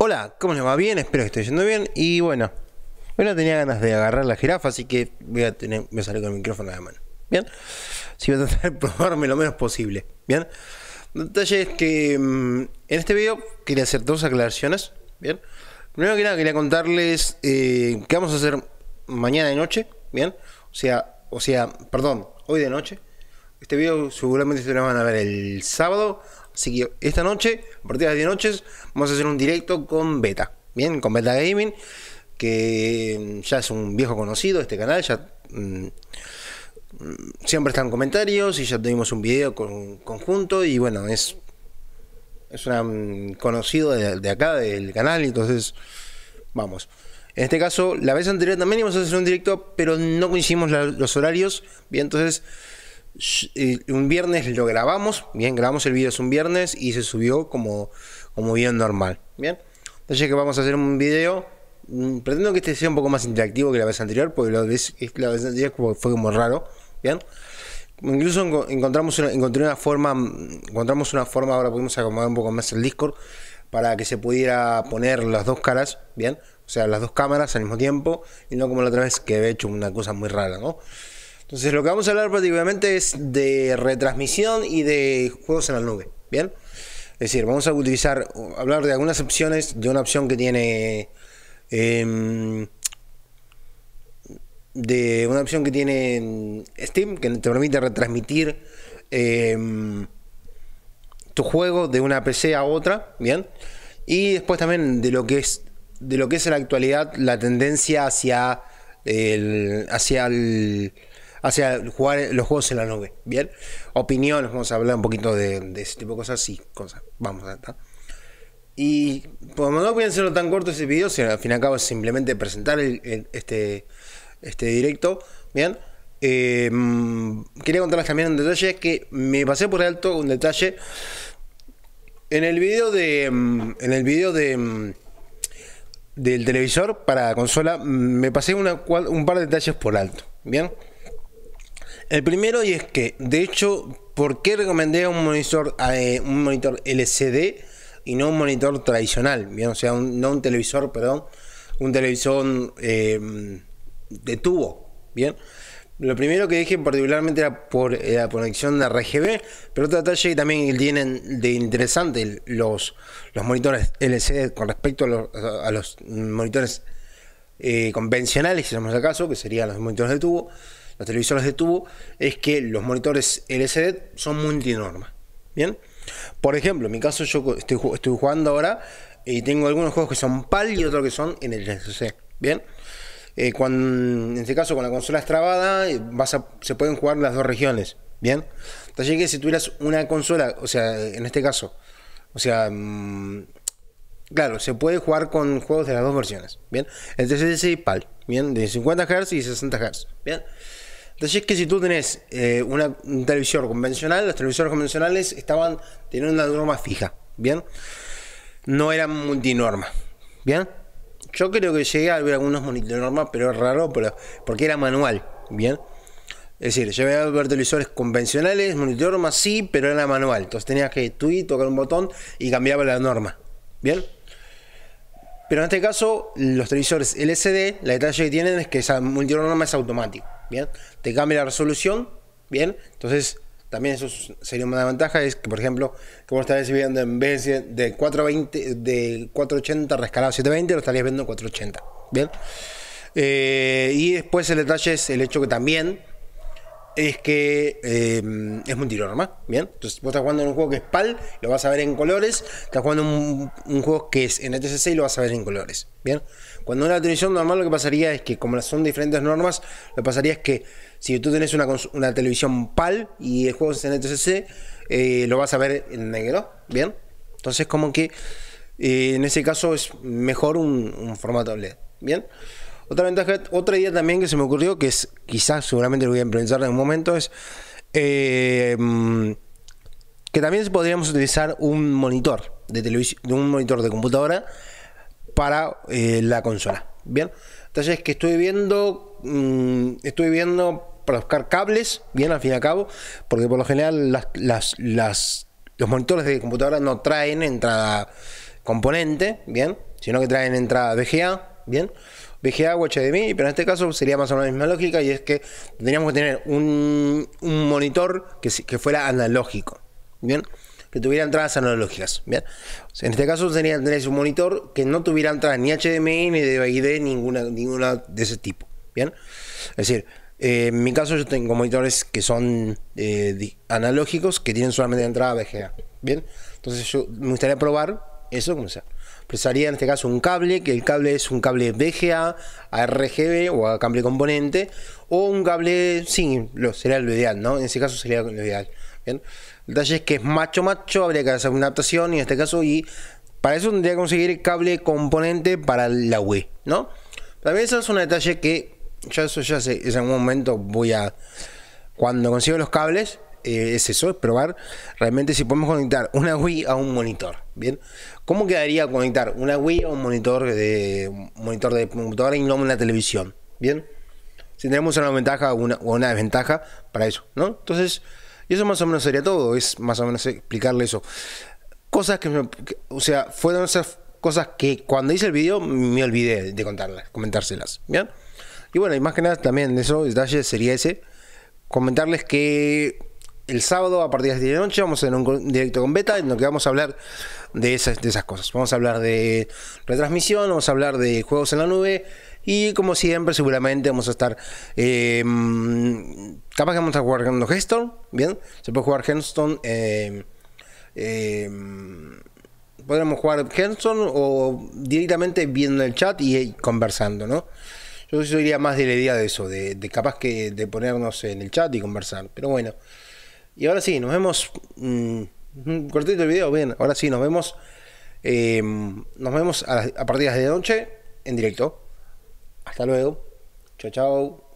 Hola, ¿cómo se va? Bien, espero que esté yendo bien. Y bueno, no tenía ganas de agarrar la jirafa, así que voy a tener, salir con el micrófono de la mano. Bien, Si voy a tratar de probarme lo menos posible. Bien, detalle es que mm, en este video quería hacer dos aclaraciones. Bien, primero que nada quería contarles eh, qué vamos a hacer mañana de noche. Bien, o sea, o sea, perdón, hoy de noche. Este video seguramente se lo van a ver el sábado Así que esta noche, a partir de las 10 noches, vamos a hacer un directo con Beta. Bien, con Beta Gaming, que mm, ya es un viejo conocido este canal, ya mm, siempre están comentarios y ya tuvimos un video con, conjunto y bueno, es, es un mm, conocido de, acá, del canal, entonces vamos. En este caso, la vez anterior también íbamos a hacer un directo, pero no coincidimos los horarios, bien, entonces un viernes lo grabamos, bien, grabamos el video es un viernes y se subió como, como bien normal, bien. Entonces que vamos a hacer un video, mm, pretendo que este sea un poco más interactivo que la vez anterior, porque la vez, la vez anterior fue como raro, bien. Incluso encontramos una, encontré una forma, mm, encontramos una forma, ahora pudimos acomodar un poco más el Discord para que se pudiera poner las dos caras, bien, o sea, las dos cámaras al mismo tiempo y no como la otra vez que he hecho una cosa muy rara, ¿no? Entonces lo que vamos a hablar prácticamente pues, es de retransmisión y de juegos en la nube. ¿Bien? Es decir, vamos a utilizar, hablar de algunas opciones, de una opción que tiene... Em, de una opción que tiene Steam, que te permite retransmitir em, tu juego de una PC a otra, ¿bien? Y después también de lo que es, de lo que es en la actualidad la tendencia hacia hacia el hacia jugar los juegos en la nube. Bien, opiniones, vamos a hablar un poquito de, ese tipo de cosas y cosas. Vamos a estar. Y como pues, no voy a hacerlo tan corto ese video, sino al fin y al cabo es simplemente presentar este, este directo, bien. Em, quería contarles también un detalle que me pasé por alto un detalle en el video de em, en el video de em, del televisor para consola me pasé una, un par de detalles por alto bien el primero y es que, de hecho, ¿por qué recomendé un monitor, eh, un monitor LCD y no un monitor tradicional? ¿bien? O sea, no un televisor, perdón, un televisor em, de tubo, ¿bien? Lo primero que dije particularmente era por la conexión de RGB, pero otro detalle que también tienen de interesante los, los monitores LCD con respecto a los, monitores eh, convencionales, si llamamos acaso, que serían los monitores de tubo, los televisores de tubo es que los monitores LCD son multinorma. Bien, por ejemplo, en mi caso, yo estoy, jugando ahora y tengo algunos juegos que son PAL y otros que son en el LCD. Bien. Eh, cuando, en este caso con la consola estrabada eh, vas se pueden jugar las dos regiones, ¿bien? Entonces que si tuvieras una consola, o sea, en este caso, o sea, mm, claro, se puede jugar con juegos de las dos versiones, ¿bien? El TCDC y PAL, ¿bien? De 50 Hz y 60 Hz, ¿bien? Entonces, es que si tú tenés eh, una, un televisor convencional, los televisores convencionales estaban teniendo una norma fija, ¿bien? No eran multinorma, ¿bien? Yo creo que llegué a ver algunos multinormas, pero es raro, pero, porque era manual, ¿bien? Es decir, llegué a ver televisores convencionales, multinormas, sí, pero era manual. Entonces tenías que tweet, tocar un botón y cambiaba la norma, ¿bien? Pero en este caso, los televisores LCD, la detalle que tienen es que esa multinorma es automática. ¿bien? Te cambia la resolución, ¿bien? Entonces, también eso sería una ventaja, es que, por ejemplo, como estarías viendo en vez de 420, de 480 rescalado a 720, lo estarías viendo en 480, ¿bien? Eh, y después el detalle es el hecho que también es que eh, es normal ¿bien? Entonces vos estás jugando en un juego que es PAL, lo vas a ver en colores, estás jugando un, un juego que es en y lo vas a ver en colores, ¿bien? Cuando una la televisión normal lo que pasaría es que como son diferentes normas, lo que pasaría es que si tú tenés una, televisión PAL y el juego es en eh, lo vas a ver en negro, ¿bien? Entonces como que eh, en ese caso es mejor un, un formato LED, ¿bien? Otra ventaja, otra idea también que se me ocurrió, que es quizás seguramente lo voy a implementar en un momento, es em, que también podríamos utilizar un monitor de televisión, un monitor de computadora para eh, la consola. Bien, entonces que estoy viendo, mm, estoy viendo para buscar cables, bien al fin y al cabo, porque por lo general las, las, los monitores de computadora no traen entrada componente, bien, sino que traen entrada VGA, bien. VGA o HDMI, pero en este caso sería más o menos la misma lógica y es que tendríamos que tener un, monitor que, fuera analógico, ¿bien? Que tuviera entradas analógicas, ¿bien? en este caso sería tener un monitor que no tuviera entradas ni HDMI ni de ninguna, ninguna de ese tipo, ¿bien? Es decir, eh, en mi caso yo tengo monitores que son eh, analógicos que tienen solamente entrada VGA, ¿bien? Entonces yo me gustaría probar eso como sea pero en este caso un cable, que el cable es un cable VGA a RGB o a cable componente, o un cable, sí, lo, sería lo ideal, ¿no? En ese caso sería lo ideal. El detalle es que es macho macho, habría que hacer una adaptación y en este caso, y para eso tendría que conseguir el cable componente para la UE, ¿no? También eso es un detalle que ya eso ya sé, en algún momento voy a... Cuando consigo los cables, eh, es eso, es probar realmente si podemos conectar una Wii a un monitor. Bien, ¿cómo quedaría conectar una Wii a un monitor de monitor de computadora y no una televisión? Bien, si tenemos una ventaja o una, desventaja para eso, ¿no? Entonces, y eso más o menos sería todo, es más o menos explicarle eso. Cosas que, o sea, fueron esas cosas que cuando hice el video me olvidé de contarlas, comentárselas, ¿bien? Y bueno, y más que nada también eso, el detalle sería ese, comentarles que el sábado a partir de las 10 de noche vamos a tener un directo con Beta en lo que vamos a hablar de esas, de esas cosas. Vamos a hablar de retransmisión, vamos a hablar de juegos en la nube y como siempre seguramente vamos a estar... Em, capaz que vamos a estar jugando Hearthstone, ¿bien? Se puede jugar Hearthstone... Eh, podremos jugar Hearthstone o directamente viendo el chat y conversando, ¿no? Yo diría más de la idea de eso, de, de capaz que de ponernos en el chat y conversar. Pero bueno, y ahora sí, nos vemos. Mm, un cortito el video, bien. Ahora sí, nos vemos. Eh, nos vemos a, partidas de noche en directo. Hasta luego. Chao, chao.